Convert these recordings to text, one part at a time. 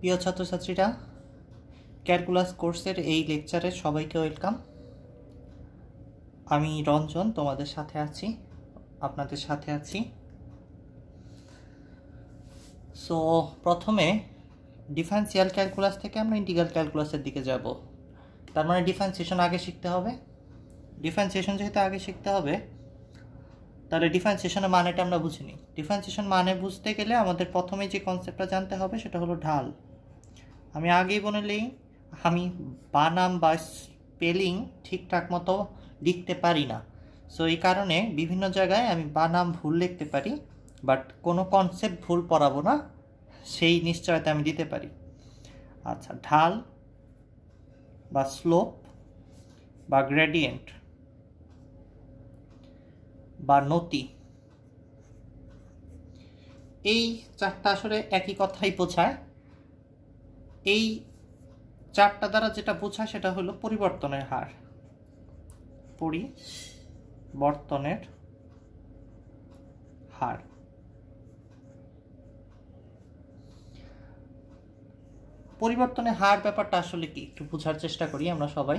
প্রিয় ছাত্রছাত্রীরা ক্যালকুলাস কোর্সের এই লেকচারে সবাইকে ওয়েলকাম আমি রঞ্জন তোমাদের সাথে আছি আপনাদের সাথে আছি সো প্রথমে ডিফারেন্সিয়াল ক্যালকুলাস থেকে আমরা ইন্টিগ্রাল ক্যালকুলাসের দিকে যাব তার মানে ডিফারেন্সিয়েশন আগে শিখতে হবে ডিফারেন্সিয়েশন যেহেতু আগে শিখতে হবে তাহলে ডিফারেন্সিয়েশনের মানেটা আমরা বুঝিনি ডিফারেন্সিয়েশন মানে বুঝতে গেলে আমাদের প্রথমে যে কনসেপ্টটা জানতে হবে সেটা হলো ঢাল আমি আগেই বলেই আমি বানাম বা স্পেলিং ঠিকঠাক মতো লিখতে পারি না সো এই কারণে বিভিন্ন জায়গায় আমি বানাম ভুল লিখতে পারি বাট কোনো কনসেপ্ট ভুল পড়াবো না সেই নিশ্চয়তা আমি দিতে পারি আচ্ছা ঢাল বা স্লোপ বা গ্রেডিয়েন্ট বা নতি এই চারটা আসলে একই কথাই বোঝায় এই চারটা দ্বারা যেটা বোঝায় সেটা হলো পরিবর্তনের হার পরিবর্তনের হার পরিবর্তনের হার ব্যাপারটা আসলে কি একটু বোঝার চেষ্টা করি আমরা সবাই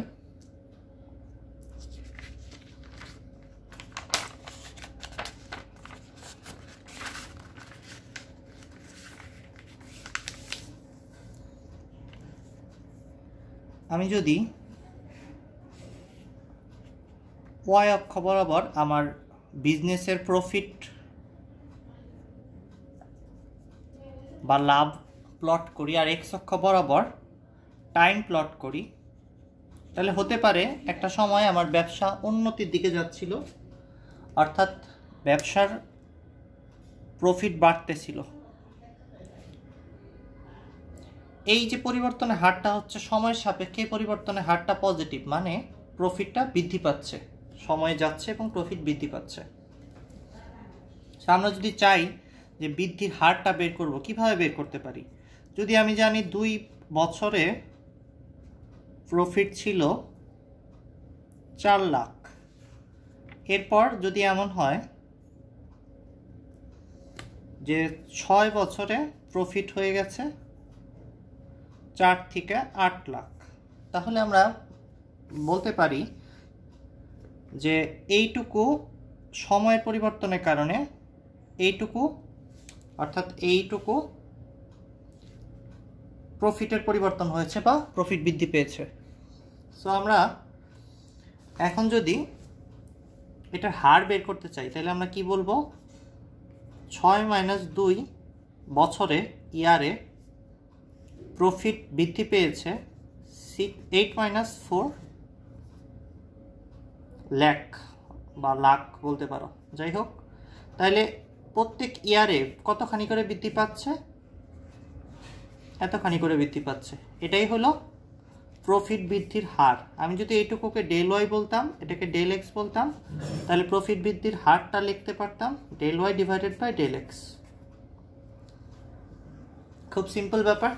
আমি যদি ওয়াই অক্ষ বরাবর আমার বিজনেসের প্রফিট বা লাভ প্লট করি আর এক্স অক্ষ বরাবর টাইম প্লট করি তাহলে হতে পারে একটা সময় আমার ব্যবসা উন্নতির দিকে যাচ্ছিল অর্থাৎ ব্যবসার প্রফিট বাড়তেছিল এই যে পরিবর্তনের হারটা হচ্ছে সময়ের সাপেক্ষে পরিবর্তনের হারটা পজিটিভ মানে প্রফিটটা বৃদ্ধি পাচ্ছে সময় যাচ্ছে এবং প্রফিট বৃদ্ধি পাচ্ছে আমরা যদি চাই যে বৃদ্ধির হারটা বের করব কিভাবে বের করতে পারি যদি আমি জানি দুই বছরে প্রফিট ছিল চার লাখ এরপর যদি এমন হয় যে ছয় বছরে প্রফিট হয়ে গেছে চার থেকে আট লাখ তাহলে আমরা বলতে পারি যে এইটুকু সময়ের পরিবর্তনের কারণে এইটুকু অর্থাৎ এইটুকু প্রফিটের পরিবর্তন হয়েছে বা প্রফিট বৃদ্ধি পেয়েছে সো আমরা এখন যদি এটার হার বের করতে চাই তাহলে আমরা কি বলবো ছয় মাইনাস দুই বছরে ইয়ারে প্রফিট বৃদ্ধি পেয়েছে six eight minus four lakh বা লাখ বলতে পারো যাই হোক তাহলে প্রত্যেক ইয়ারে কতখানি করে বৃদ্ধি পাচ্ছে এতখানি করে বৃদ্ধি পাচ্ছে এটাই হলো প্রফিট বৃদ্ধির হার আমি যদি এইটুকুকে ডেল ওয়াই বলতাম এটাকে ডেল এক্স বলতাম তাহলে প্রফিট বৃদ্ধির হারটা লিখতে পারতাম del y divided by del x খুব সিম্পল ব্যাপার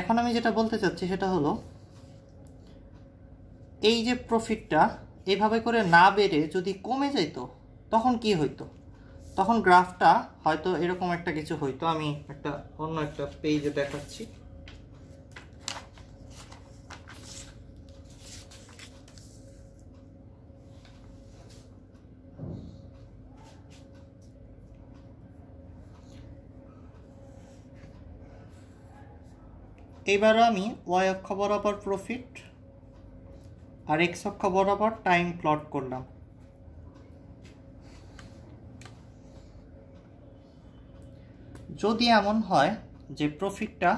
এখন আমি যেটা বলতে চাচ্ছি সেটা হলো এই যে প্রফিটটা এভাবে করে না বেড়ে যদি কমে যেত তখন কি হইতো তখন গ্রাফটা হয়তো এরকম একটা কিছু হইতো আমি একটা অন্য একটা পেজে দেখাচ্ছি এবারও আমি ওয়াই অক্ষ বরাবর প্রফিট আর এক্স অক্ষ বরাবর টাইম প্লট করলাম যদি এমন হয় যে প্রফিটটা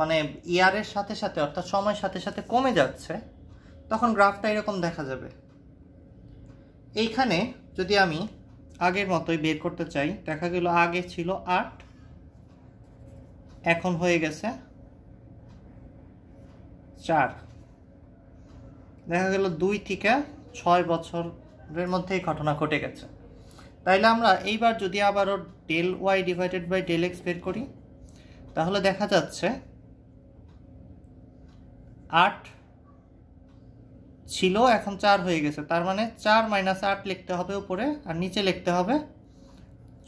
মানে ইয়ারের সাথে সাথে অর্থাৎ সময়ের সাথে সাথে কমে যাচ্ছে তখন গ্রাফটা এরকম দেখা যাবে এইখানে যদি আমি আগের মতোই বের করতে চাই দেখা গেল আগে ছিল আট এখন হয়ে গেছে চার দেখা গেল দুই থেকে ছয় বছরের মধ্যে এই ঘটনা ঘটে গেছে তাইলে আমরা এইবার যদি আবারও del y divided by del x বের করি তাহলে দেখা যাচ্ছে আট ছিল এখন চার হয়ে গেছে তার মানে চার মাইনাস আট লিখতে হবে উপরে আর নিচে লিখতে হবে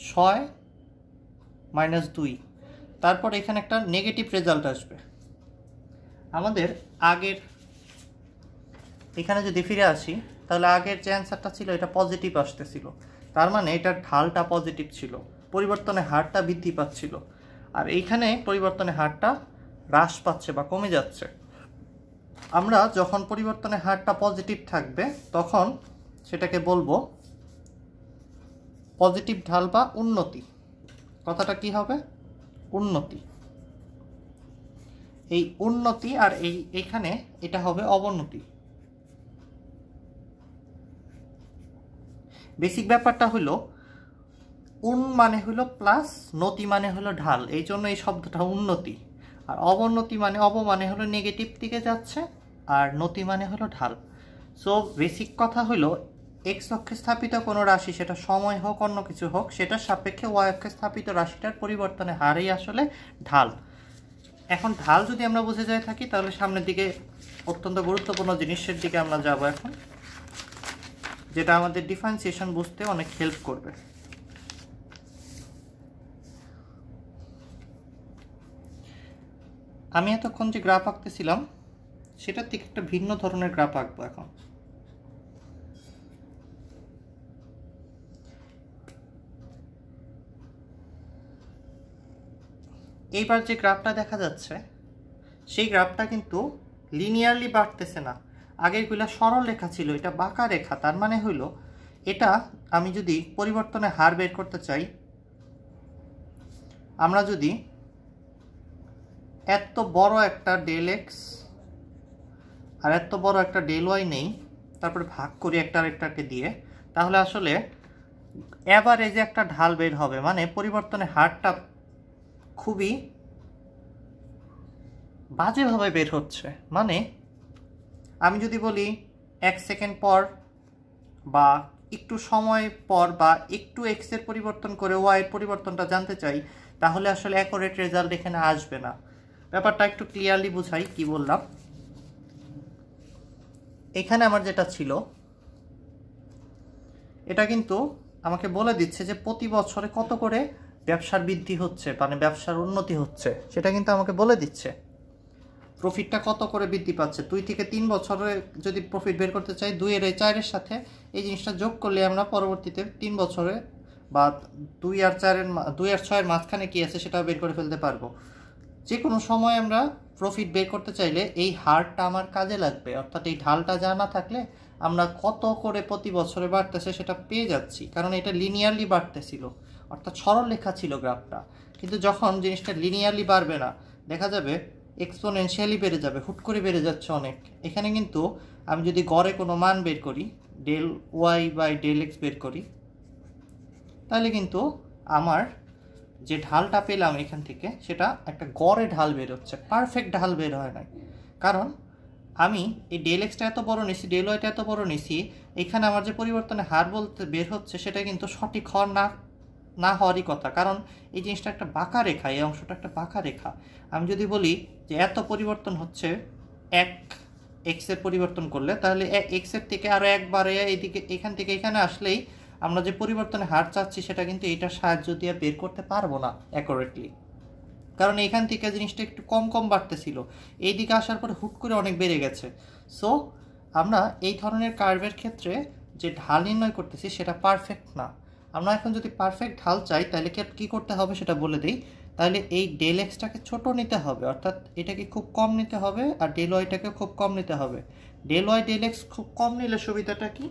ছয় মাইনাস দুই তারপর এখানে একটা নেগেটিভ রেজাল্ট আসবে আমাদের আগের এখানে যদি ফিরে আসি তাহলে আগের যে অ্যান্সারটা ছিল এটা পজিটিভ আসতেছিল তার মানে এটার ঢালটা পজিটিভ ছিল পরিবর্তনে হারটা বৃদ্ধি পাচ্ছিল আর এইখানে পরিবর্তনে হারটা হ্রাস পাচ্ছে বা কমে যাচ্ছে আমরা যখন পরিবর্তনের হারটা পজিটিভ থাকবে তখন সেটাকে বলবো পজিটিভ ঢাল বা উন্নতি কথাটা কি হবে উন্নতি এই উন্নতি আর এই এখানে এটা হবে অবনতি বেসিক ব্যাপারটা হলো উন মানে হলো প্লাস নতি মানে হলো ঢাল এই জন্য এই শব্দটা উন্নতি আর অবনতি মানে অব মানে হলো নেগেটিভ দিকে যাচ্ছে আর নতি মানে হলো ঢাল সো বেসিক কথা হলো এক্স অক্ষে স্থাপিত কোনো রাশি সেটা সময় হোক অন্য কিছু হোক সেটার সাপেক্ষে ওয়াই অক্ষে স্থাপিত রাশিটার পরিবর্তনে হারেই আসলে ঢাল এখন ঢাল যদি আমরা বুঝে যাই থাকি তাহলে সামনের দিকে অত্যন্ত গুরুত্বপূর্ণ জিনিসের দিকে আমরা যাব এখন যেটা আমাদের ডিফারেন্সিয়েশন বুঝতে অনেক হেল্প করবে আমি এতক্ষণ যে গ্রাফ আঁকতেছিলাম সেটার থেকে একটা ভিন্ন ধরনের গ্রাফ আঁকবো এখন এইবার যে গ্রাফটা দেখা যাচ্ছে সেই গ্রাফটা কিন্তু লিনিয়ারলি বাড়তেছে না আগেরগুলা সরল রেখা ছিল এটা বাঁকা রেখা তার মানে হইল এটা আমি যদি পরিবর্তনে হার বের করতে চাই আমরা যদি এত বড় একটা ডেল এক্স আর এত বড় একটা ডেল ওয়াই নেই তারপরে ভাগ করি একটা আরেকটাকে দিয়ে তাহলে আসলে অ্যাভারেজে একটা ঢাল বের হবে মানে পরিবর্তনের হারটা খুবই বাজেভাবে বের হচ্ছে মানে আমি যদি বলি এক সেকেন্ড পর বা একটু সময় পর বা একটু এক্সের পরিবর্তন করে ওয়াইয়ের পরিবর্তনটা জানতে চাই তাহলে আসলে অ্যাকোরেট রেজাল্ট এখানে আসবে না ব্যাপারটা একটু ক্লিয়ারলি বুঝাই কি বললাম এখানে আমার যেটা ছিল এটা কিন্তু আমাকে বলে দিচ্ছে যে প্রতি বছরে কত করে ব্যবসার বৃদ্ধি হচ্ছে মানে ব্যবসার উন্নতি হচ্ছে সেটা কিন্তু আমাকে বলে দিচ্ছে প্রফিটটা কত করে বৃদ্ধি পাচ্ছে দুই থেকে তিন বছরে যদি প্রফিট বের করতে চাই দুইয়ের এই চারের সাথে এই জিনিসটা যোগ করলে আমরা পরবর্তীতে তিন বছরে বা দুই আর চারের দুই আর ছয়ের মাঝখানে কী আছে সেটাও বের করে ফেলতে পারবো যে কোনো সময় আমরা প্রফিট বের করতে চাইলে এই হারটা আমার কাজে লাগবে অর্থাৎ এই ঢালটা যা না থাকলে আমরা কত করে প্রতি বছরে বাড়তেছে সেটা পেয়ে যাচ্ছি কারণ এটা লিনিয়ারলি বাড়তেছিল অর্থাৎ সরল লেখা ছিল গ্রাফটা কিন্তু যখন জিনিসটা লিনিয়ারলি বাড়বে না দেখা যাবে এক্সপোনেনশিয়ালি বেড়ে যাবে হুট করে বেড়ে যাচ্ছে অনেক এখানে কিন্তু আমি যদি গড়ে কোনো মান বের করি del y by del x বের করি তাহলে কিন্তু আমার যে ঢালটা পেলাম এখান থেকে সেটা একটা গড়ে ঢাল বের হচ্ছে পারফেক্ট ঢাল বের হয় নাই কারণ আমি এই ডেল এক্সটা এত বড় নিছি ডেল ওয়াইটা এত বড় নিছি এখানে আমার যে পরিবর্তনের হার বলতে বের হচ্ছে সেটা কিন্তু সঠিক হওয়ার না না হওয়ারই কথা কারণ এই জিনিসটা একটা বাঁকা রেখা এই অংশটা একটা বাঁকা রেখা আমি যদি বলি যে এত পরিবর্তন হচ্ছে এক এক্সের পরিবর্তন করলে তাহলে এক্সের থেকে আরও একবারে এইদিকে এখান থেকে এখানে আসলেই আমরা যে পরিবর্তনের হার চাচ্ছি সেটা কিন্তু এইটার সাহায্য দিয়ে বের করতে পারবো না অ্যাকোরেটলি কারণ এখান থেকে জিনিসটা একটু কম কম বাড়তেছিল এই দিকে আসার পরে হুট করে অনেক বেড়ে গেছে সো আমরা এই ধরনের কার্ভের ক্ষেত্রে যে ঢাল নির্ণয় করতেছি সেটা পারফেক্ট না আমরা এখন যদি পারফেক্ট ঢাল চাই তাহলে কী করতে হবে সেটা বলে দিই তাহলে এই ডেল এক্সটাকে ছোটো নিতে হবে অর্থাৎ এটাকে খুব কম নিতে হবে আর ডেল ওয়াইটাকে খুব কম নিতে হবে ডেল ওয়াই ডেল এক্স খুব কম নিলে সুবিধাটা কি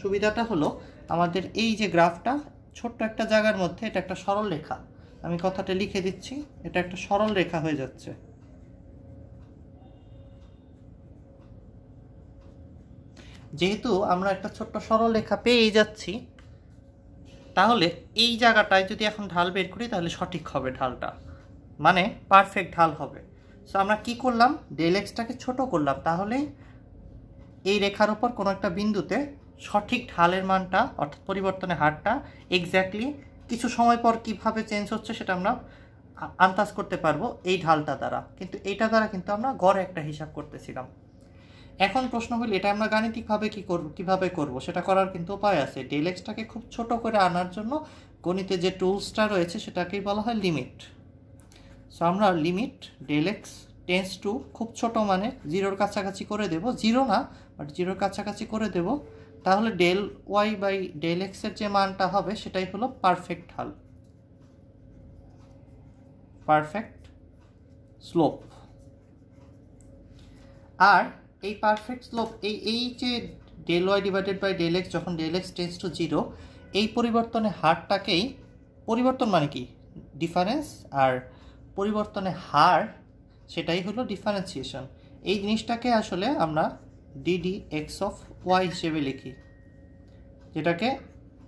সুবিধাটা হলো আমাদের এই যে গ্রাফটা ছোট্ট একটা জায়গার মধ্যে এটা একটা সরল রেখা আমি কথাটা লিখে দিচ্ছি এটা একটা সরল রেখা হয়ে যাচ্ছে যেহেতু আমরা একটা ছোট্ট সরল রেখা পেয়েই যাচ্ছি তাহলে এই জায়গাটায় যদি এখন ঢাল বের করি তাহলে সঠিক হবে ঢালটা মানে পারফেক্ট ঢাল হবে সো আমরা কি করলাম ডেলেক্সটাকে ছোট ছোটো করলাম তাহলে এই রেখার উপর কোনো একটা বিন্দুতে সঠিক ঢালের মানটা অর্থাৎ পরিবর্তনের হারটা এক্স্যাক্টলি কিছু সময় পর কিভাবে চেঞ্জ হচ্ছে সেটা আমরা আন্দাজ করতে পারবো এই ঢালটা দ্বারা কিন্তু এইটা দ্বারা কিন্তু আমরা গড়ে একটা হিসাব করতেছিলাম এখন প্রশ্ন হইল এটা আমরা গাণিতিকভাবে কী করব কীভাবে করব সেটা করার কিন্তু উপায় আছে ডেল এক্সটাকে খুব ছোট করে আনার জন্য গণিতে যে টুলসটা রয়েছে সেটাকেই বলা হয় লিমিট সো আমরা limit del x tends to খুব ছোট মানে জিরোর কাছাকাছি করে দেব জিরো না বাট জিরোর কাছাকাছি করে দেব তাহলে ডেল ওয়াই বাই ডেল এক্সের যে মানটা হবে সেটাই হলো পারফেক্ট হাল পারফেক্ট স্লোপ আর এই পারফেক্ট স্লোপ এই এই যে del y divided by del x যখন del x tends to zero এই পরিবর্তনের হারটাকেই পরিবর্তন মানে কি ডিফারেন্স আর পরিবর্তনের হার সেটাই হলো ডিফারেন্সিয়েশন এই জিনিসটাকে আসলে আমরা ডিডি এক্স অফ ওয়াই হিসেবে লিখি যেটাকে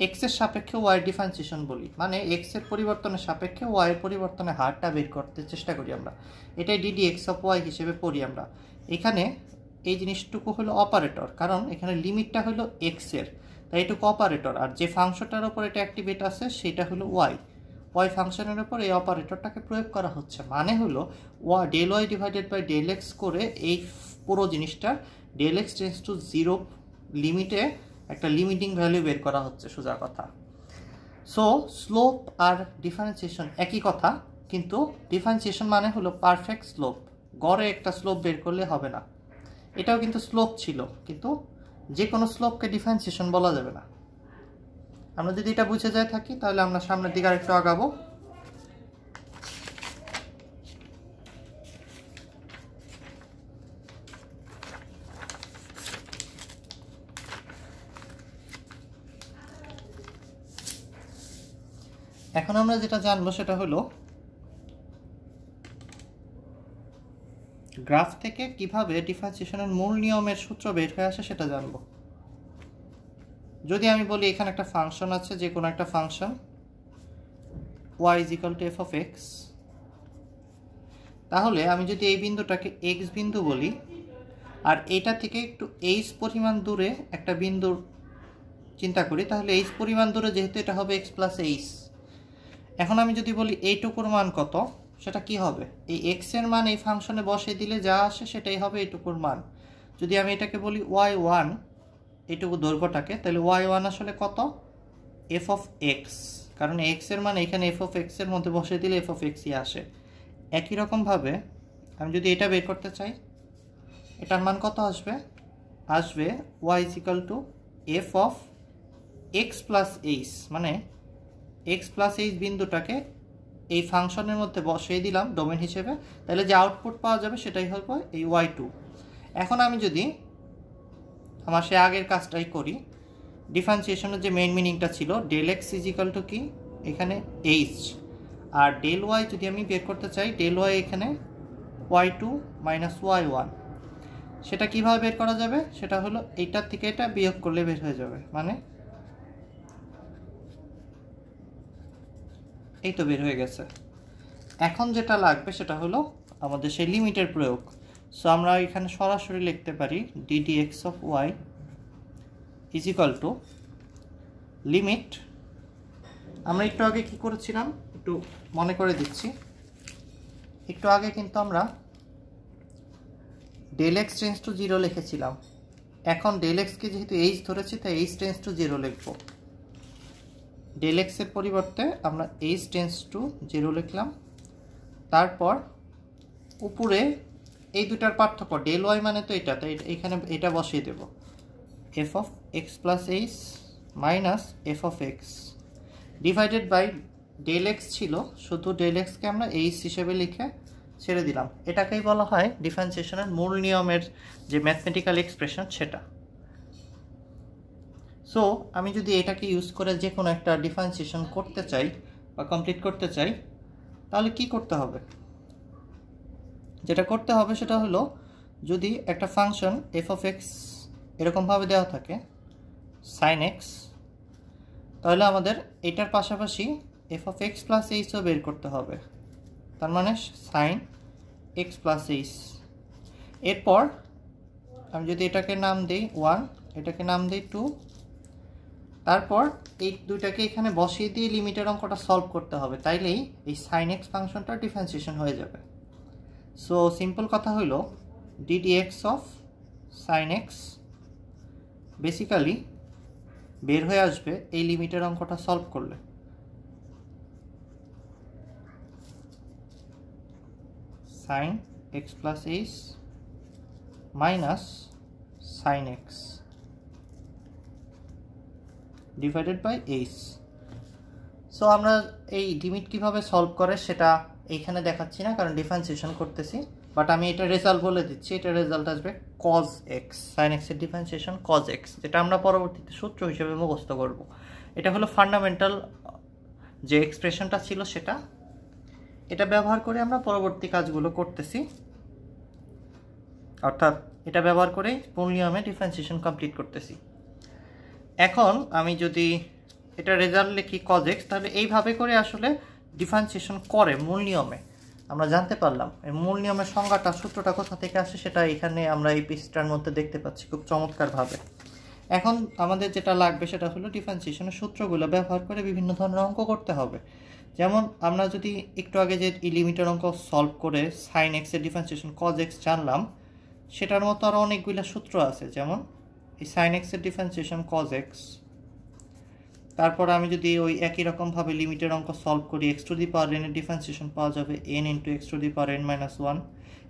এক্সের সাপেক্ষে ওয়াই ডিফারেন্সিয়েশন বলি মানে এক্সের পরিবর্তনের সাপেক্ষে এর পরিবর্তনের হারটা বের করতে চেষ্টা করি আমরা এটাই ডিডি এক্স অফ ওয়াই হিসেবে পড়ি আমরা এখানে এই জিনিসটুকু হলো অপারেটর কারণ এখানে লিমিটটা হলো এক্সের তাই এটুকু অপারেটর আর যে ফাংশনটার ওপর এটা অ্যাক্টিভেট আছে সেটা হলো ওয়াই ওয়াই ফাংশনের ওপর এই অপারেটরটাকে প্রয়োগ করা হচ্ছে মানে হলো ওয়া del y divided by del x করে এই পুরো জিনিসটার del x tends to zero লিমিটে একটা লিমিটিং ভ্যালু বের করা হচ্ছে সোজা কথা সো স্লোপ আর ডিফারেন্সিয়েশন একই কথা কিন্তু ডিফারেন্সিয়েশন মানে হলো পারফেক্ট স্লোপ গড়ে একটা স্লোপ বের করলে হবে না এটাও কিন্তু স্লোপ ছিল কিন্তু যে কোনো স্লোপকে ডিফারেন্সিয়েশন বলা যাবে না আমরা যদি এটা বুঝে যায় থাকি তাহলে আমরা সামনের দিকে আরেকটু আগাবো এখন আমরা যেটা জানবো সেটা হলো গ্রাফ থেকে কিভাবে ডিফারেন্সিয়েশনের মূল নিয়মের সূত্র বের হয়ে আসে সেটা জানব যদি আমি বলি এখানে একটা ফাংশন আছে যে কোনো একটা function y is equal to f of x তাহলে আমি যদি এই বিন্দুটাকে এক্স বিন্দু বলি আর এটা থেকে একটু এইচ পরিমাণ দূরে একটা বিন্দুর চিন্তা করি তাহলে এইচ পরিমাণ দূরে যেহেতু এটা হবে এক্স প্লাস এইচ এখন আমি যদি বলি এইটুকুর মান কত সেটা কি হবে এই এক্স এর মান এই ফাংশনে বসে দিলে যা আসে সেটাই হবে এইটুকুর মান যদি আমি এটাকে বলি ওয়াই ওয়ান এইটুকু দৈর্ঘ্যটাকে তাহলে ওয়াই ওয়ান আসলে কত এফ অফ এক্স কারণ এক্স এর মান এখানে এফ অফ এক্স এর মধ্যে বসে দিলে এফ অফ এক্সই আসে একই রকমভাবে আমি যদি এটা বের করতে চাই এটার মান কত আসবে আসবে y is equal to f of x plus h মানে এক্স প্লাস এইচ বিন্দুটাকে এই ফাংশনের মধ্যে বসিয়ে দিলাম ডোমেন হিসেবে তাহলে যে আউটপুট পাওয়া যাবে সেটাই হবে এই ওয়াই টু এখন আমি যদি আমার সে আগের কাজটাই করি ডিফারেন্সিয়েশনের যে মেন মিনিংটা ছিল ডেল এক্স ইজিক্যাল টু কি এখানে এইচ আর ডেল ওয়াই যদি আমি বের করতে চাই ডেল ওয়াই এখানে y two minus y one সেটা কীভাবে বের করা যাবে সেটা হলো এইটার থেকে এটা বিয়োগ করলে বের হয়ে যাবে মানে এই তো বের হয়ে গেছে এখন যেটা লাগবে সেটা হলো আমাদের সেই লিমিটের প্রয়োগ সো আমরা এখানে সরাসরি লিখতে পারি d d x of y is equal to limit আমরা একটু আগে কি করেছিলাম একটু মনে করে দিচ্ছি একটু আগে কিন্তু আমরা del x tends to zero লিখেছিলাম এখন ডেল এক্সকে যেহেতু এইচ ধরেছি তাই এইচ টেন্স টু জিরো লিখবো ডেলেক্সের পরিবর্তে আমরা এইচ টেন্স টু জিরো লিখলাম তারপর উপরে এই দুটার পার্থক্য ডেল ওয়াই মানে তো এটা তো এখানে এটা বসিয়ে দেব f of x plus h minus f of x divided by del x ছিল শুধু ডেল এক্সকে আমরা এইচ হিসেবে লিখে ছেড়ে দিলাম এটাকেই বলা হয় ডিফারেন্সিয়েশনের মূল নিয়মের যে ম্যাথমেটিক্যাল এক্সপ্রেশন সেটা সো আমি যদি এটাকে ইউজ করে যে কোনো একটা ডিফারেন্সিয়েশন করতে চাই বা কমপ্লিট করতে চাই তাহলে কি করতে হবে যেটা করতে হবে সেটা হলো যদি একটা ফাংশন এফ অফ এক্স এরকমভাবে দেওয়া থাকে সাইন এক্স তাহলে আমাদের এটার পাশাপাশি এফ অফ এক্স প্লাস এইচও বের করতে হবে তার মানে সাইন এক্স প্লাস এইচ এরপর আমি যদি এটাকে নাম দিই ওয়ান এটাকে নাম দিই টু তারপর এই দুইটাকে এখানে বসিয়ে দিয়ে লিমিটের অঙ্কটা সলভ করতে হবে তাইলেই এই সাইন এক্স ফাংশনটা ডিফারেন্সিয়েশন হয়ে যাবে সো সিম্পল কথা হইল x of sine x basically বের হয়ে আসবে এই লিমিটের অঙ্কটা সলভ করলে sine x plus h minus sine x divided by h so আমরা এই লিমিট কিভাবে সলভ করে সেটা এইখানে দেখাচ্ছি না কারণ ডিফারেন্সিয়েশন করতেছি বাট আমি এটা রেজাল্ট বলে দিচ্ছি এটা রেজাল্ট আসবে কজ এক্স সাইন এক্সের ডিফারেন্সিয়েশন কজ এক্স যেটা আমরা পরবর্তীতে সূত্র হিসেবে মুখস্থ করব এটা হলো ফান্ডামেন্টাল যে এক্সপ্রেশনটা ছিল সেটা এটা ব্যবহার করে আমরা পরবর্তী কাজগুলো করতেছি অর্থাৎ এটা ব্যবহার করে পোলিয়ামে ডিফারেন্সিয়েশন কমপ্লিট করতেছি এখন আমি যদি এটা রেজাল্ট লিখি কজেক্স তাহলে এইভাবে করে আসলে ডিফারেন্সিয়েশন করে মূল নিয়মে আমরা জানতে পারলাম এই মূল নিয়মের সংজ্ঞাটা সূত্রটা কোথা থেকে আসে সেটা এখানে আমরা এই পিসটার মধ্যে দেখতে পাচ্ছি খুব চমৎকারভাবে এখন আমাদের যেটা লাগবে সেটা হলো ডিফারেন্সিয়েশনের সূত্রগুলো ব্যবহার করে বিভিন্ন ধরনের অঙ্ক করতে হবে যেমন আমরা যদি একটু আগে যে ইলিমিটার অঙ্ক সলভ করে সাইন এক্সের ডিফারেন্সিয়েশন কজ এক্স জানলাম সেটার মতো আরও অনেকগুলো সূত্র আছে যেমন এই সাইন এক্সের ডিফারেন্সিয়েশন কজ এক্স তারপর আমি যদি ওই একই রকমভাবে লিমিটের অঙ্ক সলভ করি এক্স টু দি পাওয়ার এনের ডিফারেন্সিয়েশন পাওয়া যাবে n into x to the power n minus one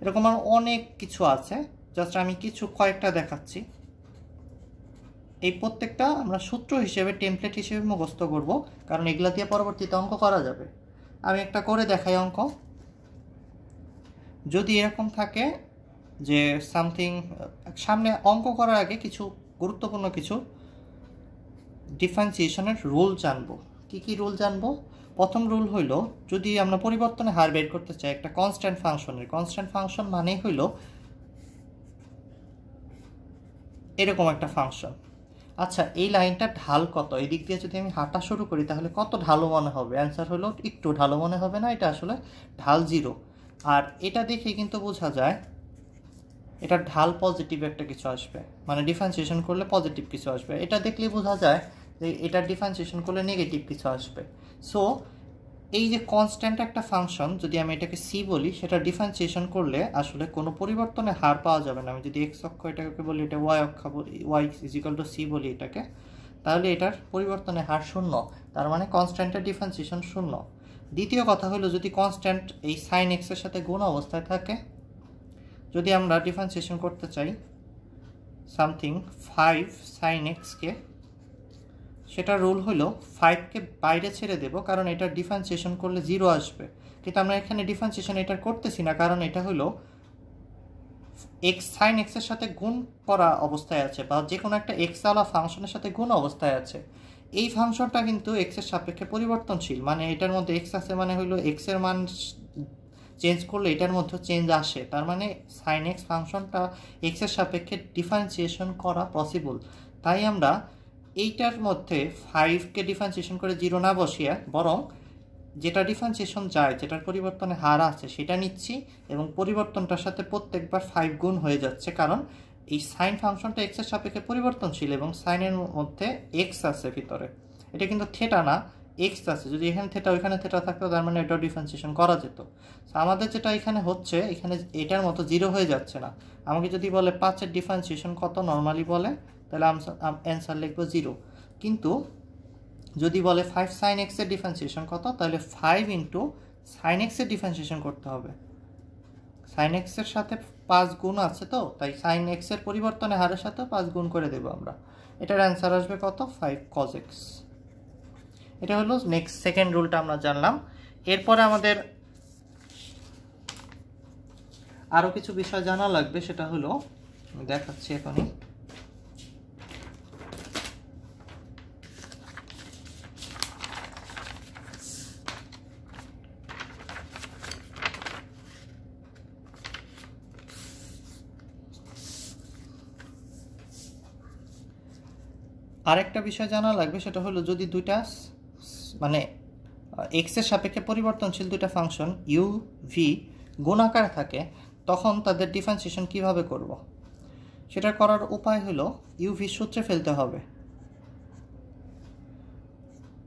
এরকম আর অনেক কিছু আছে জাস্ট আমি কিছু কয়েকটা দেখাচ্ছি এই প্রত্যেকটা আমরা সূত্র হিসেবে টেমপ্লেট হিসেবে মুখস্থ করব কারণ এগুলা দিয়ে পরবর্তীতে অঙ্ক করা যাবে আমি একটা করে দেখাই অঙ্ক যদি এরকম থাকে যে সামথিং সামনে অঙ্ক করার আগে কিছু গুরুত্বপূর্ণ কিছু ডিফারেন্সিয়েশনের রুল জানবো কি কি রুল জানবো প্রথম রুল হইল যদি আমরা পরিবর্তনে হার বের করতে চাই একটা কনস্ট্যান্ট ফাংশনের কনস্ট্যান্ট ফাংশন মানেই হইল এরকম একটা ফাংশন আচ্ছা এই লাইনটা ঢাল কত এই দিক দিয়ে যদি আমি হাঁটা শুরু করি তাহলে কত ঢালো মনে হবে অ্যান্সার হলো একটু ঢালো মনে হবে না এটা আসলে ঢাল জিরো আর এটা দেখে কিন্তু বোঝা যায় এটা ঢাল পজিটিভ একটা কিছু আসবে মানে ডিফারেন্সিয়েশন করলে পজিটিভ কিছু আসবে এটা দেখলে বোঝা যায় যে এটা ডিফারেন্সিয়েশন করলে নেগেটিভ কিছু আসবে সো এই যে কনস্ট্যান্ট একটা ফাংশন যদি আমি এটাকে সি বলি সেটা ডিফারেন্সিয়েশন করলে আসলে কোনো পরিবর্তনের হার পাওয়া যাবে না আমি যদি এক্স অক্ষ এটাকে বলি এটা ওয়াই অক্ষ বলি ওয়াই ইজিক্যাল টু সি বলি এটাকে তাহলে এটার পরিবর্তনের হার শূন্য তার মানে কনস্ট্যান্টের ডিফারেন্সিয়েশন শূন্য দ্বিতীয় কথা হলো যদি কনস্ট্যান্ট এই সাইন এক্সের সাথে গুণ অবস্থায় থাকে যদি আমরা ডিফারেন্সিয়েশন করতে চাই সামথিং ফাইভ সাইন এক্সকে সেটা রুল হলো ফাইভকে বাইরে ছেড়ে দেব কারণ এটা ডিফারেন্সিয়েশন করলে জিরো আসবে কিন্তু আমরা এখানে ডিফারেন্সিয়েশন এটা করতেছি না কারণ এটা হলো এক্স সাইন এক্সের সাথে গুণ করা অবস্থায় আছে বা যে কোনো একটা এক্স আলা ফাংশনের সাথে গুণ অবস্থায় আছে এই ফাংশনটা কিন্তু এক্সের সাপেক্ষে পরিবর্তনশীল মানে এটার মধ্যে এক্স আছে মানে হলো এক্সের মান চেঞ্জ করলে এটার মধ্যে চেঞ্জ আসে তার মানে সাইন এক্স ফাংশনটা এক্সের সাপেক্ষে ডিফারেন্সিয়েশন করা পসিবল তাই আমরা এইটার মধ্যে ফাইভকে ডিফারেন্সিয়েশন করে জিরো না বসিয়ে বরং যেটা ডিফারেন্সিয়েশন যায় যেটার পরিবর্তনে হার আছে সেটা নিচ্ছি এবং পরিবর্তনটার সাথে প্রত্যেকবার ফাইভ গুণ হয়ে যাচ্ছে কারণ এই সাইন ফাংশনটা এক্সের সাপেক্ষে পরিবর্তনশীল এবং সাইনের মধ্যে এক্স আছে ভিতরে এটা কিন্তু থেটা না এক্স আছে যদি এখানে থেটা ওইখানে থেটা থাকতো তার মানে এটা ডিফারেন্সিয়েশন করা যেত আমাদের যেটা এখানে হচ্ছে এখানে এটার মতো জিরো হয়ে যাচ্ছে না আমাকে যদি বলে পাঁচের ডিফারেন্সিয়েশন কত নর্মালি বলে তাহলে অ্যান্সার লিখবো জিরো কিন্তু যদি বলে ফাইভ সাইন এক্সের ডিফারেন্সিয়েশন কত তাহলে ফাইভ ইন্টু সাইন এক্সের ডিফারেন্সিয়েশন করতে হবে সাইন এক্সের সাথে পাঁচ গুণ আছে তো তাই সাইন এক্সের পরিবর্তনে হারের সাথে পাঁচ গুণ করে দেবো আমরা এটার অ্যান্সার আসবে কত ফাইভ কজ এক্স এটা হলো নেক্সট সেকেন্ড রুলটা আমরা জানলাম এরপরে আমাদের আরও কিছু বিষয় জানা লাগবে সেটা হলো দেখাচ্ছি এখনই আরেকটা বিষয় জানা লাগবে সেটা হলো যদি দুইটা মানে এক্সের সাপেক্ষে পরিবর্তনশীল দুইটা ফাংশন ইউ ভি গুণ আকারে থাকে তখন তাদের ডিফারেন্সিয়েশন কিভাবে করব। সেটা করার উপায় হলো ইউভি সূত্রে ফেলতে হবে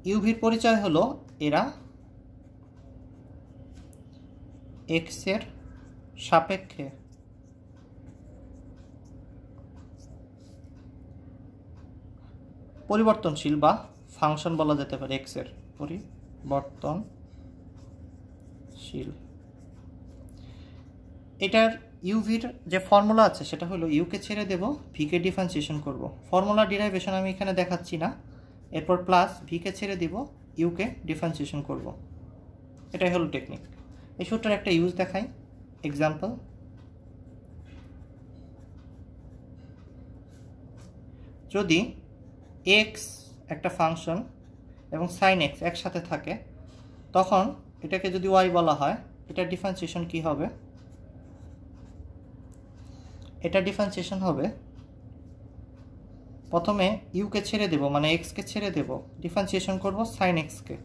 ইউভির পরিচয় হলো এরা এক্সের সাপেক্ষে পরিবর্তনশীল বা ফাংশন বলা যেতে পারে এক্সের পরিবর্তনশীল এটার ইউভির যে ফর্মুলা আছে সেটা হলো ইউকে ছেড়ে দেব ভিকে ডিফারেন্সিয়েশন করব ফর্মুলা ডিরাইভেশন আমি এখানে দেখাচ্ছি না এরপর প্লাস ভিকে ছেড়ে দিব ইউকে ডিফারেন্সিয়েশন করব এটাই হলো টেকনিক এই সূত্রের একটা ইউজ দেখাই এক্সাম্পল যদি এক্স একটা ফাংশন এবং সাইন এক্স একসাথে থাকে তখন এটাকে যদি ওয়াই বলা হয় এটা ডিফারেন্সিয়েশন কি হবে এটা ডিফারেন্সিয়েশন হবে প্রথমে ইউকে ছেড়ে দেব মানে এক্সকে ছেড়ে দেব ডিফারেন্সিয়েশন করব সাইন এক্সকে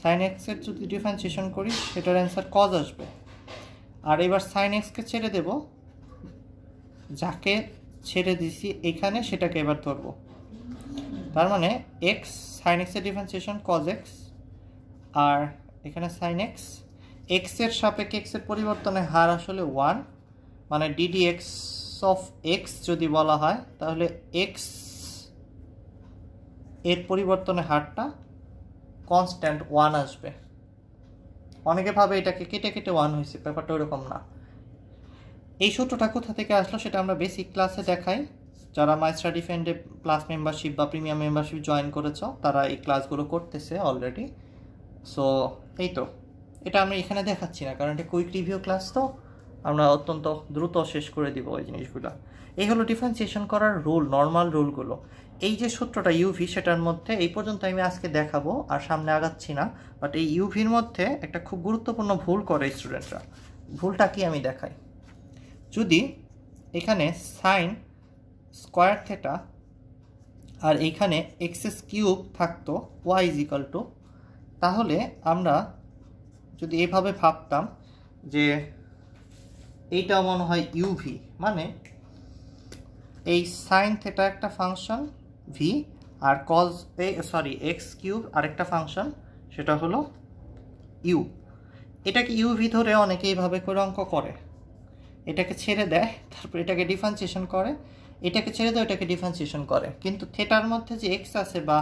সাইন এক্সের যদি ডিফারেন্সিয়েশন করি সেটার অ্যান্সার কজ আসবে আর এবার সাইন এক্সকে ছেড়ে দেব যাকে ছেড়ে দিছি এখানে সেটাকে এবার ধরবো তার মানে এক্স সাইন এক্সের ডিফারেন্সিয়েশন কজ এক্স আর এখানে সাইন এক্স এক্সের সাপেক্ষে এক্সের পরিবর্তনের হার আসলে ওয়ান মানে ডিডি এক্স অফ এক্স যদি বলা হয় তাহলে এক্স এর পরিবর্তনের হারটা কনস্ট্যান্ট ওয়ান আসবে অনেকে ভাবে এটাকে কেটে কেটে ওয়ান হয়েছে ব্যাপারটা ওরকম না এই সূত্রটা কোথা থেকে আসলো সেটা আমরা বেসিক ক্লাসে দেখাই যারা মাই স্টাডি ফ্রেন্ডে ক্লাস মেম্বারশিপ বা প্রিমিয়াম মেম্বারশিপ জয়েন করেছ তারা এই ক্লাসগুলো করতেছে অলরেডি সো এই তো এটা আমি এখানে দেখাচ্ছি না কারণ এটা কুইক রিভিউ ক্লাস তো আমরা অত্যন্ত দ্রুত শেষ করে দিব ওই জিনিসগুলো এই হলো ডিফারেন্সিয়েশন করার রুল নর্মাল রুলগুলো এই যে সূত্রটা ইউভি সেটার মধ্যে এই পর্যন্ত আমি আজকে দেখাবো আর সামনে আগাচ্ছি না বাট এই ইউভির মধ্যে একটা খুব গুরুত্বপূর্ণ ভুল করে স্টুডেন্টরা ভুলটা কি আমি দেখাই যদি এখানে সাইন স্কোয়ার থেটা আর এইখানে এক্সেস কিউব থাকতো ওয়াই ইজিক্যাল টু তাহলে আমরা যদি এভাবে ভাবতাম যে এইটা মনে হয় ইউভি মানে এই সাইন থেটা একটা ফাংশন ভি আর কজ এ সরি এক্স কিউব আরেকটা ফাংশন সেটা হলো ইউ এটাকে ইউভি ধরে অনেকে এইভাবে করে অঙ্ক করে এটাকে ছেড়ে দেয় তারপর এটাকে ডিফারেন্সিয়েশন করে এটাকে ছেড়ে দাও এটাকে ডিফারেন্সিয়েশন করে কিন্তু থেটার মধ্যে যে এক্স আছে বা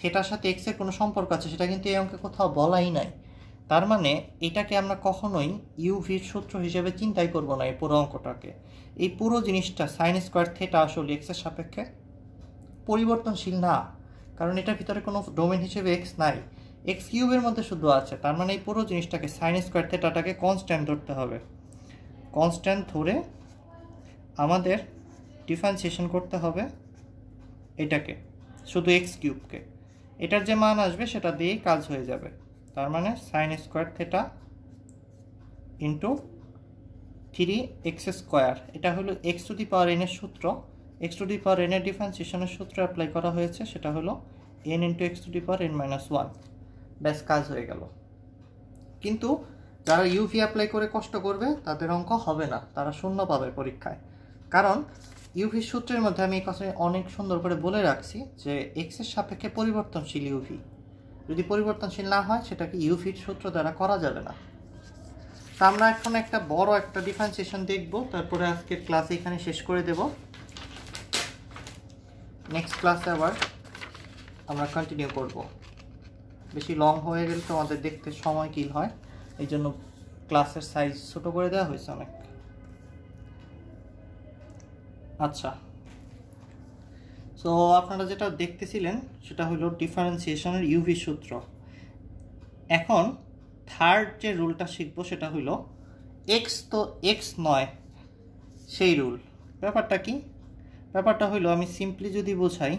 থেটার সাথে এক্সের কোনো সম্পর্ক আছে সেটা কিন্তু এই অঙ্কে কোথাও বলাই নাই তার মানে এটাকে আমরা কখনোই ইউভির সূত্র হিসেবে চিন্তাই করব না এই পুরো অঙ্কটাকে এই পুরো জিনিসটা সাইন স্কোয়ার থেটা আসলে এক্সের সাপেক্ষে পরিবর্তনশীল না কারণ এটার ভিতরে কোনো ডোমেন হিসেবে এক্স নাই এক্স কিউবের মধ্যে শুধু আছে তার মানে এই পুরো জিনিসটাকে সাইন স্কোয়ার থেটাটাকে কনস্ট্যান্ট ধরতে হবে কনস্ট্যান্ট ধরে আমাদের ডিফারেন্সিয়েশন করতে হবে এটাকে শুধু এক্স কিউবকে এটার যে মান আসবে সেটা দিয়েই কাজ হয়ে যাবে তার মানে sine square theta into three x square এটা হলো এক্স টু দি পাওয়ার এনের সূত্র এক্স টু দি পাওয়ার এনের ডিফারেন্সিয়েশনের সূত্র অ্যাপ্লাই করা হয়েছে সেটা হলো n into x to the power n minus one ব্যাস কাজ হয়ে গেল কিন্তু যারা ইউভি অ্যাপ্লাই করে কষ্ট করবে তাদের অঙ্ক হবে না তারা শূন্য পাবে পরীক্ষায় কারণ ইউভি সূত্রের মধ্যে আমি এই কথা অনেক সুন্দর করে বলে রাখছি যে এক্সের সাপেক্ষে পরিবর্তনশীল ইউভি যদি পরিবর্তনশীল না হয় সেটাকে ইউভির সূত্র দ্বারা করা যাবে না তো আমরা এখন একটা বড় একটা ডিফারেন্সিয়েশন দেখব তারপরে আজকের ক্লাস এখানে শেষ করে দেব নেক্সট ক্লাসে আবার আমরা কন্টিনিউ করব বেশি লং হয়ে গেলে তো আমাদের দেখতে সময় কিল হয় এই জন্য ক্লাসের সাইজ ছোটো করে দেওয়া হয়েছে অনেক আচ্ছা সো আপনারা যেটা দেখতেছিলেন সেটা হলো ডিফারেন্সিয়েশনের ইউভি সূত্র এখন থার্ড যে রুলটা শিখবো সেটা হলো এক্স তো এক্স নয় সেই রুল ব্যাপারটা কি ব্যাপারটা হলো আমি সিম্পলি যদি বোঝাই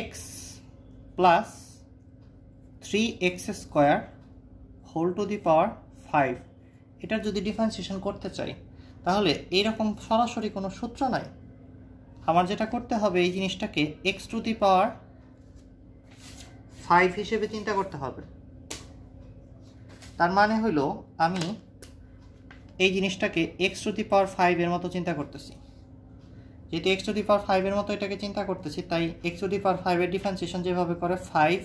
x plus three x square whole to the power five এটার যদি ডিফারেন্সিয়েশন করতে চাই তাহলে এরকম সরাসরি কোনো সূত্র নাই আমার যেটা করতে হবে এই জিনিসটাকে x to the power five হিসেবে চিন্তা করতে হবে তার মানে হলো আমি এই জিনিসটাকে এক্স টু দি পাওয়ার ফাইভের মতো চিন্তা করতেছি যেহেতু এক্স টু দি পাওয়ার ফাইভের মতো এটাকে চিন্তা করতেছি তাই এক্স টু দি পাওয়ার ফাইভের ডিফারেন্সিয়েশন যেভাবে করে ফাইভ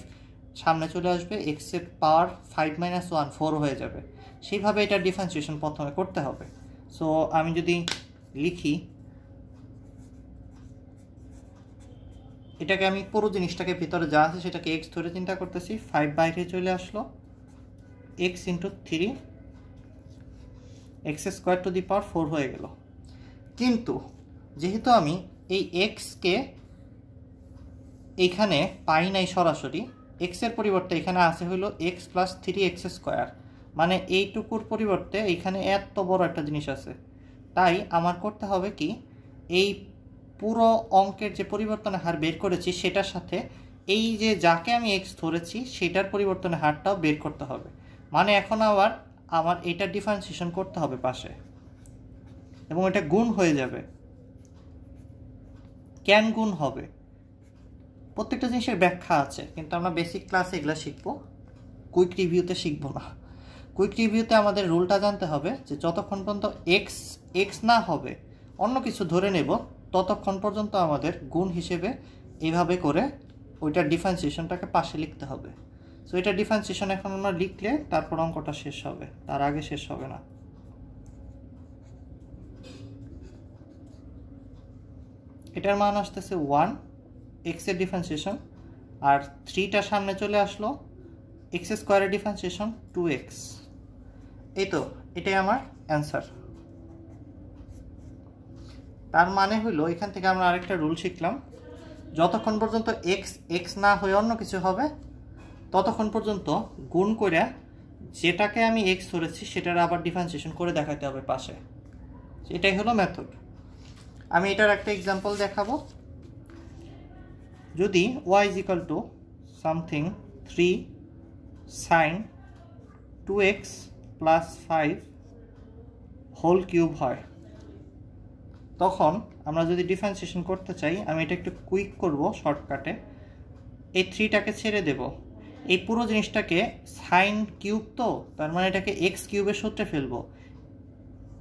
সামনে চলে আসবে এক্সের power five minus one four হয়ে যাবে সেইভাবে এটার ডিফারেন্সিয়েশন প্রথমে করতে হবে সো আমি যদি লিখি এটাকে আমি পুরো জিনিসটাকে ভিতরে যা আছে সেটাকে এক্স ধরে চিন্তা করতেছি ফাইভ বাইরে চলে আসলো x into three x square to the power four হয়ে গেল কিন্তু যেহেতু আমি এই এক্সকে এইখানে পাই নাই সরাসরি এক্সের পরিবর্তে এখানে আছে হলো x plus three x square মানে এইটুকুর পরিবর্তে এখানে এত বড় একটা জিনিস আছে তাই আমার করতে হবে কি এই পুরো অঙ্কের যে পরিবর্তনের হার বের করেছি সেটার সাথে এই যে যাকে আমি এক্স ধরেছি সেটার পরিবর্তনের হারটাও বের করতে হবে মানে এখন আবার আমার এটা ডিফারেন্সিয়েশন করতে হবে পাশে এবং এটা গুণ হয়ে যাবে ক্যান গুণ হবে প্রত্যেকটা জিনিসের ব্যাখ্যা আছে কিন্তু আমরা বেসিক ক্লাসে এগুলো শিখবো কুইক রিভিউতে শিখবো না কুইক রিভিউতে আমাদের রুলটা জানতে হবে যে যতক্ষণ পর্যন্ত এক্স এক্স না হবে অন্য কিছু ধরে নেব ততক্ষণ পর্যন্ত আমাদের গুণ হিসেবে এইভাবে করে ওইটার ডিফারেন্সিয়েশনটাকে পাশে লিখতে হবে সো এটা ডিফারেন্সিয়েশন এখন আমরা লিখলে তারপর অঙ্কটা শেষ হবে তার আগে শেষ হবে না এটার মান আসতেছে ওয়ান এক্সের ডিফারেন্সিয়েশন আর থ্রিটা সামনে চলে আসলো এক্স স্কোয়ারের ডিফারেন্সিয়েশন টু এক্স এই তো এটাই আমার অ্যান্সার তার মানে হলো এখান থেকে আমরা আরেকটা রুল শিখলাম যতক্ষণ পর্যন্ত এক্স এক্স না হয়ে অন্য কিছু হবে ততক্ষণ পর্যন্ত গুণ করে যেটাকে আমি এক্স ধরেছি সেটার আবার ডিফারেন্সিয়েশন করে দেখাতে হবে পাশে এটাই হলো মেথড আমি এটার একটা এক্সাম্পল দেখাবো যদি y is equal to something three sine two x plus five whole cube হয় তখন আমরা যদি ডিফারেন্সিয়েশন করতে চাই আমি এটা একটু কুইক করব শর্টকাটে এই থ্রিটাকে ছেড়ে দেব এই পুরো জিনিসটাকে সাইন কিউব তো তার মানে এটাকে এক্স কিউবের সূত্রে ফেলবো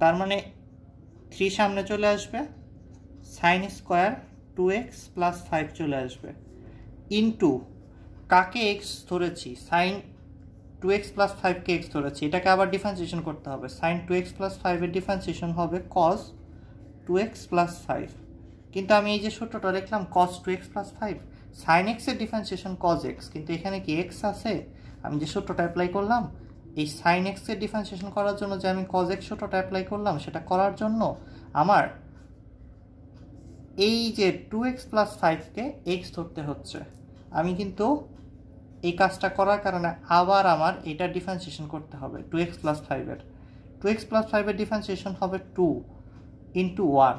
তার মানে থ্রি সামনে চলে আসবে sine square two x plus five চলে আসবে ইন্টু কাকে এক্স ধরেছি সাইন টু এক্স প্লাস ফাইভকে এক্স ধরেছি এটাকে আবার ডিফারেন্সিয়েশন করতে হবে সাইন টু এক্স প্লাস ফাইভের ডিফারেন্সিয়েশন হবে cos two x plus five কিন্তু আমি এই যে সূত্রটা লিখলাম cos two x plus five sine এক্সের ডিফারেন্সিয়েশন কজ এক্স কিন্তু এখানে কি এক্স আছে আমি যে সূত্রটা অ্যাপ্লাই করলাম এই সাইন এক্সের ডিফারেন্সিয়েশন করার জন্য যে আমি কজ এক্স সূত্রটা অ্যাপ্লাই করলাম সেটা করার জন্য আমার এই যে টু এক্স প্লাস ফাইভকে এক্স ধরতে হচ্ছে আমি কিন্তু এই কাজটা করার কারণে আবার আমার এটা ডিফারেন্সিয়েশন করতে হবে টু এক্স প্লাস ফাইভের টু এক্স প্লাস ফাইভের ডিফারেন্সিয়েশন হবে টু ইন্টু ওয়ান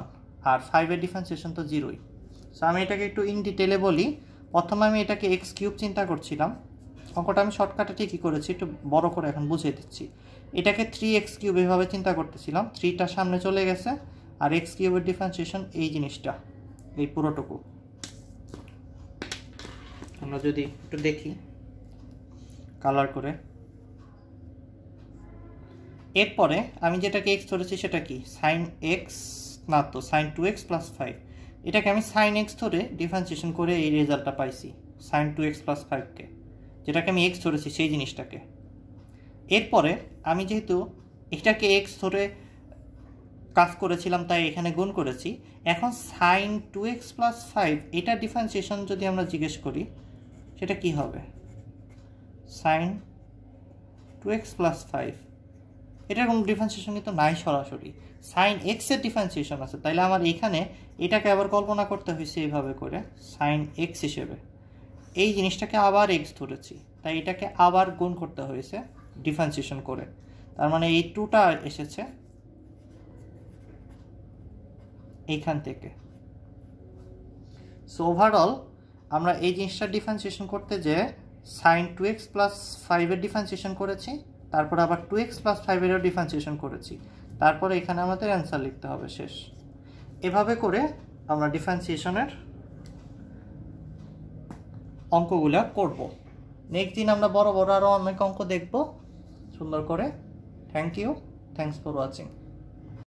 আর ফাইভের ডিফারেন্সিয়েশন তো জিরোই সো আমি এটাকে একটু ইন ডিটেলে বলি প্রথমে আমি এটাকে এক্স কিউব চিন্তা করছিলাম অঙ্কটা আমি শর্টকাটে ঠিকই করেছি একটু বড় করে এখন বুঝিয়ে দিচ্ছি এটাকে থ্রি এক্স কিউব এভাবে চিন্তা করতেছিলাম থ্রিটা সামনে চলে গেছে আর এক্স কিউবের ডিফারেন্সিয়েশন এই জিনিসটা এই পুরোটুকু আমরা যদি একটু দেখি কালার করে এরপরে আমি যেটাকে এক্স ধরেছি সেটা কি সাইন এক্স না তো sine two x plus five এটাকে আমি সাইন এক্স ধরে ডিফারেন্সিয়েশন করে এই রেজাল্টটা পাইছি সাইন টু এক্স প্লাস ফাইভকে যেটাকে আমি এক্স ধরেছি সেই জিনিসটাকে এরপরে আমি যেহেতু এটাকে এক্স ধরে কাজ করেছিলাম তাই এখানে গুণ করেছি এখন sine two x plus five এটা ডিফারেন্সিয়েশন যদি আমরা জিজ্ঞেস করি সেটা কি হবে sine two x plus five এটার কোনো ডিফারেন্সিয়েশন কিন্তু নাই সরাসরি সাইন এক্সের ডিফারেন্সিয়েশন আছে তাইলে আমার এখানে এটাকে আবার কল্পনা করতে হয়েছে এইভাবে করে সাইন এক্স হিসেবে এই জিনিসটাকে আবার এক্স ধরেছি তাই এটাকে আবার গুণ করতে হয়েছে ডিফারেন্সিয়েশন করে তার মানে এই টুটা এসেছে এইখান থেকে সো ওভারঅল আমরা এই জিনিসটা ডিফারেন্সিয়েশন করতে যে সাইন টু এক্স প্লাস ফাইভের ডিফারেন্সিয়েশন করেছি তারপর আবার টু এক্স প্লাস ফাইভেরও ডিফারেন্সিয়েশন করেছি তারপরে এখানে আমাদের অ্যান্সার লিখতে হবে শেষ এভাবে করে আমরা ডিফারেন্সিয়েশনের অঙ্কগুলো করব নেক্সট দিন আমরা বড় বড় আরও অনেক অঙ্ক দেখব সুন্দর করে thank you thanks for watching